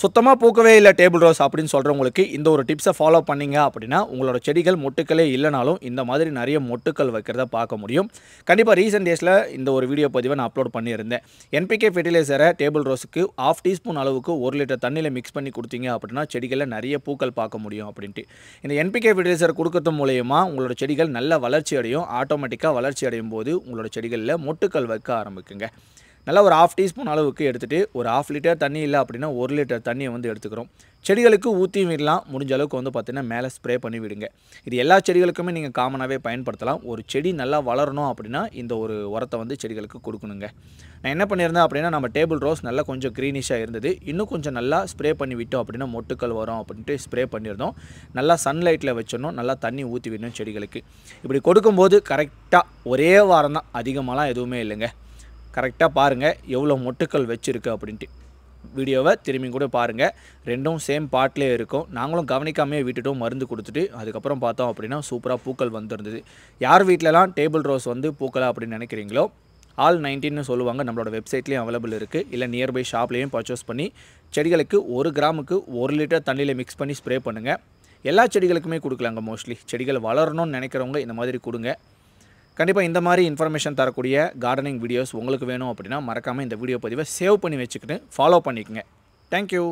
சுத்தமாக பூக்கவே இல்லை table rose அப்படின்னு சொல்கிறவங்களுக்கு இந்த ஒரு டிப்ஸை ஃபாலோ பண்ணிங்க அப்படின்னா உங்களோட செடிகள் மொட்டுக்களே இல்லைனாலும் இந்த மாதிரி நிறைய மொட்டுக்கள் வைக்கிறத பார்க்க முடியும் கண்டிப்பாக ரீசெண்ட் டேஸில் இந்த ஒரு வீடியோ பதிவை நான் அப்லோட் பண்ணியிருந்தேன் என்பிகே ஃபெர்டிலைசரை டேபிள் ரோஸுக்கு ஆஃப் டீஸ்பூன் அளவுக்கு ஒரு லிட்டர் தண்ணியில் மிக்ஸ் பண்ணி கொடுத்தீங்க அப்படின்னா செடிகளில் நிறைய பூக்கள் பார்க்க முடியும் அப்படின்ட்டு இந்த என்பிகே ஃபெர்டிலைசர் கொடுக்கறது மூலயமா உங்களோட செடிகள் நல்ல வளர்ச்சி அடையும் ஆட்டோமேட்டிக்காக வளர்ச்சி அடையும் போது உங்களோட செடிகளில் மொட்டுக்கள் வைக்க ஆரம்பிக்குங்க நல்லா ஒரு ஆஃப் டீஸ்பூன் அளவுக்கு எடுத்துகிட்டு ஒரு ஆஃப் லிட்டர் தண்ணி இல்லை அப்படின்னா ஒரு லிட்டர் தண்ணியை வந்து எடுத்துக்கிறோம் செடிகளுக்கு ஊற்றி விடலாம் முடிஞ்ச அளவுக்கு வந்து பார்த்திங்கன்னா மேலே ஸ்ப்ரே பண்ணி விடுங்க இது எல்லா செடிகளுக்குமே நீங்கள் காமனாகவே பயன்படுத்தலாம் ஒரு செடி நல்லா வளரணும் அப்படின்னா இந்த ஒரு உரத்தை வந்து செடிகளுக்கு கொடுக்கணுங்க நான் என்ன பண்ணியிருந்தேன் அப்படின்னா நம்ம டேபிள் ரோஸ் நல்லா கொஞ்சம் க்ரீனிஷாக இருந்தது இன்னும் கொஞ்சம் நல்லா ஸ்ப்ரே பண்ணி விட்டோம் அப்படின்னா மொட்டுக்கள் வரும் அப்படின்ட்டு ஸ்ப்ரே பண்ணியிருந்தோம் நல்லா சன்லைட்டில் வச்சிடணும் நல்லா தண்ணி ஊற்றி விடணும் செடிகளுக்கு இப்படி கொடுக்கும்போது கரெக்டாக ஒரே வாரம் தான் அதிகமாகலாம் எதுவுமே இல்லைங்க கரெக்டாக பாருங்கள் எவ்வளோ மொட்டுக்கள் வச்சுருக்கு அப்படின்ட்டு வீடியோவை திரும்பி கூட பாருங்கள் ரெண்டும் சேம் பாட்லேயே இருக்கும் நாங்களும் கவனிக்காமே விட்டுட்டோம் மருந்து கொடுத்துட்டு அதுக்கப்புறம் பார்த்தோம் அப்படின்னா சூப்பராக பூக்கள் வந்துருந்தது யார் வீட்டிலலாம் டேபிள் ரோஸ் வந்து பூக்களா அப்படின்னு நினைக்கிறீங்களோ ஆல் நைன்டீன்னு சொல்லுவாங்க நம்மளோட வெப்சைட்லேயும் அவைலபிள் இருக்குது இல்லை நியர்பை ஷாப்லேயும் பர்ச்சேஸ் பண்ணி செடிகளுக்கு ஒரு கிராமுக்கு ஒரு லிட்டர் தண்ணியில் மிக்ஸ் பண்ணி ஸ்ப்ரே பண்ணுங்கள் எல்லா செடிகளுக்குமே கொடுக்கலாங்க மோஸ்ட்லி செடிகள் வளரணும்னு நினைக்கிறவங்க இந்த மாதிரி கொடுங்க கண்டிப்பாக இந்த மாதிரி இன்ஃபர்மேஷன் தரக்கூடிய கார்டனிங் வீடியோஸ் உங்களுக்கு வேணும் அப்படின்னா மறக்காமல் இந்த வீடியோ பதிவை சேவ் பண்ணி வச்சுக்கிட்டு ஃபாலோ பண்ணிக்கோங்க தேங்க்யூ